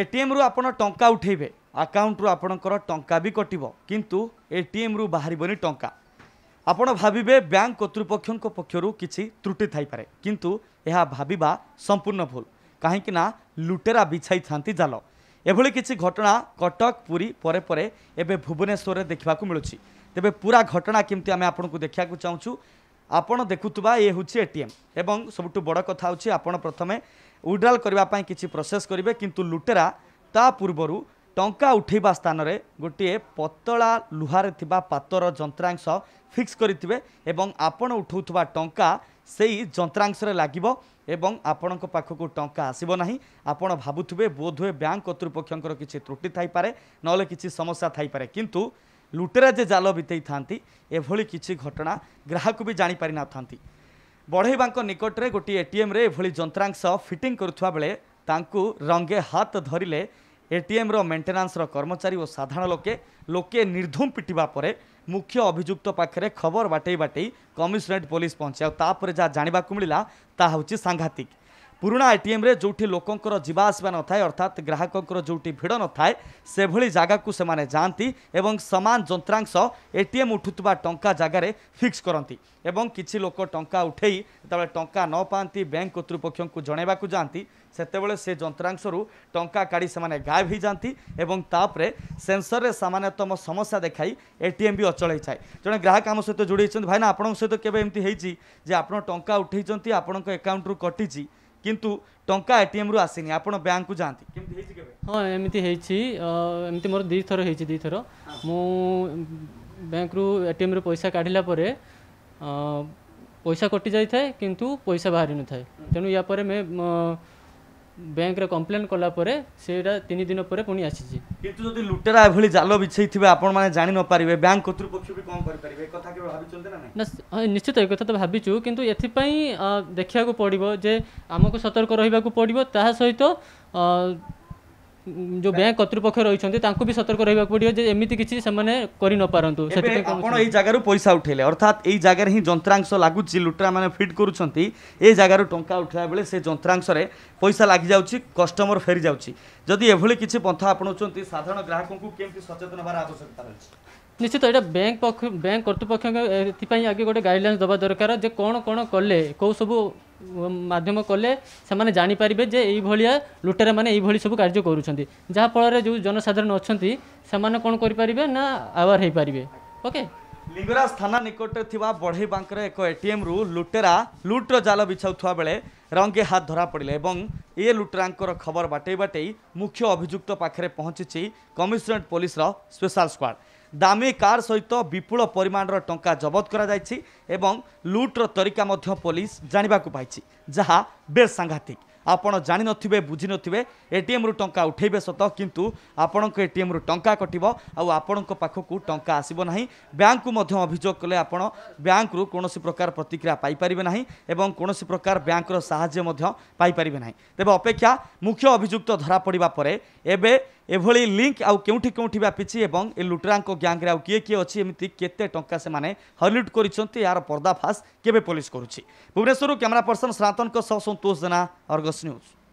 ଏଟିଏମ୍ରୁ ଆପଣ ଟଙ୍କା ଉଠାଇବେ ଆକାଉଣ୍ଟରୁ ଆପଣଙ୍କର ଟଙ୍କା ବି କଟିବ କିନ୍ତୁ ଏଟିଏମ୍ରୁ ବାହାରିବନି ଟଙ୍କା ଆପଣ ଭାବିବେ ବ୍ୟାଙ୍କ କର୍ତ୍ତୃପକ୍ଷଙ୍କ ପକ୍ଷରୁ କିଛି ତ୍ରୁଟି ଥାଇପାରେ କିନ୍ତୁ ଏହା ଭାବିବା ସମ୍ପୂର୍ଣ୍ଣ ଭୁଲ କାହିଁକି ନା ଲୁଟେରା ବିଛାଇଥାନ୍ତି ଜାଲ ଏଭଳି କିଛି ଘଟଣା କଟକ ପୁରୀ ପରେ ପରେ ଏବେ ଭୁବନେଶ୍ୱରରେ ଦେଖିବାକୁ ମିଳୁଛି ତେବେ ପୁରା ଘଟଣା କେମିତି ଆମେ ଆପଣଙ୍କୁ ଦେଖିବାକୁ ଚାହୁଁଛୁ ଆପଣ ଦେଖୁଥିବା ଇଏ ହେଉଛି ଏ ଟି ଏମ୍ ଏବଂ ସବୁଠୁ ବଡ଼ କଥା ହେଉଛି ଆପଣ ପ୍ରଥମେ ୱିଡ୍ରାଲ୍ କରିବା ପାଇଁ କିଛି ପ୍ରୋସେସ୍ କରିବେ କିନ୍ତୁ ଲୁଟେରା ତା ପୂର୍ବରୁ ଟଙ୍କା ଉଠାଇବା ସ୍ଥାନରେ ଗୋଟିଏ ପତଳା ଲୁହାରେ ଥିବା ପାତର ଯନ୍ତ୍ରାଂଶ ଫିକ୍ସ କରିଥିବେ ଏବଂ ଆପଣ ଉଠାଉଥିବା ଟଙ୍କା ସେଇ ଯନ୍ତ୍ରାଂଶରେ ଲାଗିବ ଏବଂ ଆପଣଙ୍କ ପାଖକୁ ଟଙ୍କା ଆସିବ ନାହିଁ ଆପଣ ଭାବୁଥିବେ ବୋଧହୁଏ ବ୍ୟାଙ୍କ କର୍ତ୍ତୃପକ୍ଷଙ୍କର କିଛି ତ୍ରୁଟି ଥାଇପାରେ ନହେଲେ କିଛି ସମସ୍ୟା ଥାଇପାରେ କିନ୍ତୁ ଲୁଟେରା ଯେ ଜାଲ ବିତେଇଥାନ୍ତି ଏଭଳି କିଛି ଘଟଣା ଗ୍ରାହକ ବି ଜାଣିପାରିନଥାନ୍ତି ବଢ଼େଇବାଙ୍କ ନିକଟରେ ଗୋଟିଏ ଏଟିଏମ୍ରେ ଏଭଳି ଯନ୍ତ୍ରାଂଶ ଫିଟିଂ କରୁଥିବା ବେଳେ ତାଙ୍କୁ ରଙ୍ଗେ ହାତ ଧରିଲେ ଏଟିଏମ୍ର ମେଣ୍ଟେନାନ୍ସର କର୍ମଚାରୀ ଓ ସାଧାରଣ ଲୋକେ ଲୋକେ ନିର୍ଧୁମ ପିଟିବା ପରେ ମୁଖ୍ୟ ଅଭିଯୁକ୍ତ ପାଖରେ ଖବର ବାଟେଇ ବାଟେଇ କମିଶନରେଟ୍ ପୋଲିସ ପହଞ୍ଚେ ଆଉ ତାପରେ ଯାହା ଜାଣିବାକୁ ମିଳିଲା ତାହା ହେଉଛି ସାଂଘାତିକ পুরোনা এটিএম্রে যেটি লোকর যা আসবা নথায় অর্থাৎ গ্রাহকর যেটি ভিড় নথায় সেভাবে জায়গাকে সে যাতে এবং সমান যন্ত্রাংশ এটিএম উঠুবা টঙ্কা জায়গায় ফিক্স করতে এবং কিছু লোক টঙ্কা উঠেই যেতবে টঙ্কা নপাতে ব্যাঙ্ক কর্তৃপক্ষ জনাইবা যাতে সেতবে সে যন্ত্রাংশর টঙ্কা কাড়ি সে গায়ব হয়ে যাতে এবং তাপরে সেন্সরের সামান্যতম সমস্যা দেখাই এটিএম বি অচলাই থাকে জন গ্রাহক আমার সহ যোড়াইছেন ভাইনা আপনার সহ কেবে এমতি হয়েছি যে আপনার টঙ্কা উঠেছেন আপনার একাউন্টর কটিছি কিন্তু টঙ্কা এটিএমরু আসেনি আপনার ব্যাঙ্ক যাতে হ্যাঁ এমনি হয়েছি এমনি মোট দুই থর হয়েছি দুই থর মু ব্যাঙ্করু এটিএমরু পয়সা কাঢিলা পরে পয়সা কটি যাই কিন্তু পয়সা বাহারি নথায় তেমন ইয়াপরে মে ବ୍ୟାଙ୍କରେ କମ୍ପ୍ଲେନ୍ କଲା ପରେ ସେଇଟା ତିନି ଦିନ ପରେ ପୁଣି ଆସିଛି କିନ୍ତୁ ଯଦି ଲୁଟେରା ଏଭଳି ଜାଲ ବିଛେଇଥିବେ ଆପଣମାନେ ଜାଣି ନପାରିବେ ବ୍ୟାଙ୍କ କର୍ତ୍ତୃପକ୍ଷ ବି କ'ଣ କରିପାରିବେ ଏ କଥା କେବେ ଭାବିଛନ୍ତି ନା ନା ହଁ ନିଶ୍ଚିତ ଏ କଥା ତ ଭାବିଛୁ କିନ୍ତୁ ଏଥିପାଇଁ ଦେଖିବାକୁ ପଡ଼ିବ ଯେ ଆମକୁ ସତର୍କ ରହିବାକୁ ପଡ଼ିବ ତାହା ସହିତ जो बैंक কর্তৃপক্ষ রয়েছেন তাঁকু বি সতর্ক রহিবাকু পড়িব যে এমিতি কিছু সেমানে করি ন পারন্তু সেতে আপন এই জায়গারু পয়সা উঠাইলে অর্থাৎ এই জায়গার হি যন্ত্রাংশ লাগুচি লুটরা মানে ফিট করুছন্তি এই জায়গারু টঙ্কা উঠাইবা বেলে সে যন্ত্রাংশরে পয়সা লাগি যাউচি কাস্টমার ফেরি যাউচি যদি এভলি কিছু পন্থা আপনাউছন্তি সাধারণ গ্রাহকଙ୍କୁ কেমতি সচেতন হবার আবশ্যকতা রয়েছে নিশ্চিত এটা ব্যাঙ্ক পক্ষ ব্যাঙ্ক কর্তৃপক্ষ এপাই আগে গোটে গাইডলাইন্স দেওয়া দরকার যে কোণ কোণ কলে কেউ সবু মাধ্যম কলে ମାଧ୍ୟମ କଲେ ସେମାନେ ଜାଣିପାରିବେ ଯେ ଏଇଭଳିଆ ଲୁଟେରାମାନେ ଏଇଭଳି ସବୁ କାର୍ଯ୍ୟ କରୁଛନ୍ତି ଯାହାଫଳରେ ଯେଉଁ ଜନସାଧାରଣ ଅଛନ୍ତି করে পে না আওয়ার হয়ে পে ওকে লিঙ্গরাজ থানা নিকটে থাকা বড়েই বাঙ্কর এক এটিএম রু লুটেরা লুটর জাল বিছাউা বেড়ে রঙ্গে হাত ধরা পড়লে এবং এ লুটেরাঙ্কর খবর বাটেই বাটেই মুখ্য অভিযুক্ত পাখে পৌঁছিছি কমিশনরেট পুলিশর স্পেশাল স্কোয়াড দামি କାର୍ ସହିତ ବିପୁଳ ପରିମାଣର ଟଙ୍କା ଜବତ କରାଯାଇଛି ଏବଂ ଲୁଟ୍ର ତରିକା ମଧ୍ୟ ପୋଲିସ ଜାଣିବାକୁ ପାଇଛି ଯାହା ବେଶ୍ ସାଂଘାତିକ ଆପଣ ଜାଣିନଥିବେ ବୁଝିନଥିବେ ଏଟିଏମ୍ରୁ ଟଙ୍କା ଉଠାଇବେ ସତ କିନ୍ତୁ ଆପଣଙ୍କ ଏଟିଏମ୍ରୁ ଟଙ୍କା କଟିବ ଆଉ ଆପଣଙ୍କ ପାଖକୁ ଟଙ୍କା ଆସିବ ନାହିଁ ବ୍ୟାଙ୍କକୁ ମଧ୍ୟ ଅଭିଯୋଗ କଲେ ଆପଣ ବ୍ୟାଙ୍କରୁ କୌଣସି ପ୍ରକାର ପ୍ରତିକ୍ରିୟା ପାଇପାରିବେ ନାହିଁ ଏବଂ କୌଣସି ପ୍ରକାର ବ୍ୟାଙ୍କର ସାହାଯ୍ୟ ମଧ୍ୟ ପାଇପାରିବେ ନାହିଁ ତେବେ ଅପେକ୍ଷା ମୁଖ୍ୟ ଅଭିଯୁକ୍ତ ଧରାପଡ଼ିବା ପରେ ଏବେ ଏଭଳି ଲିଙ୍କ୍ ଆଉ କେଉଁଠି କେଉଁଠି ବ୍ୟାପିଛି ଏବଂ ଏ ଲୁଟେରାଙ୍କ ଗ୍ୟାଙ୍ଗରେ ଆଉ କିଏ କିଏ ଅଛି ଏମିତି କେତେ ଟଙ୍କା ସେମାନେ ହଲିଉଡ୍ କରିଛନ୍ତି ଏହାର ପର୍ଦ୍ଦାଫାଶ କେବେ ପୋଲିସ କରୁଛି ଭୁବନେଶ୍ୱରରୁ କ୍ୟାମେରା ପର୍ସନ ସ୍ନାତନଙ୍କ ସହ ସନ୍ତୋଷ ଜେନା ଅର୍ଗସ୍ ନ୍ୟୁଜ୍